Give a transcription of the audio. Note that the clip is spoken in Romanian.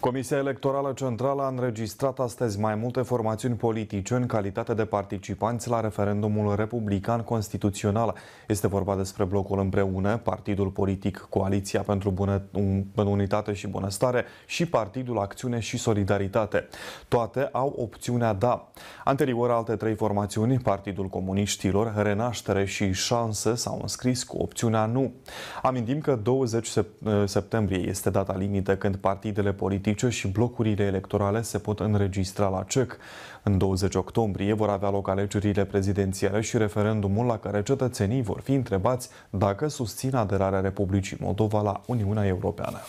Comisia Electorală Centrală a înregistrat astăzi mai multe formațiuni politice în calitate de participanți la referendumul republican constituțional. Este vorba despre blocul împreună, partidul politic Coaliția pentru, Bună, Unitate și Bunăstare și Partidul Acțiune și Solidaritate. Toate au opțiunea da. Anterior, alte trei formațiuni, Partidul Comuniștilor, Renaștere și Șanse, s-au înscris cu opțiunea nu. Amintim că 20 eh, septembrie este data limită când partidele politice politice și blocurile electorale se pot înregistra la CEC. În 20 octombrie vor avea loc alegerile prezidențiale și referendumul la care cetățenii vor fi întrebați dacă susțin aderarea Republicii Moldova la Uniunea Europeană.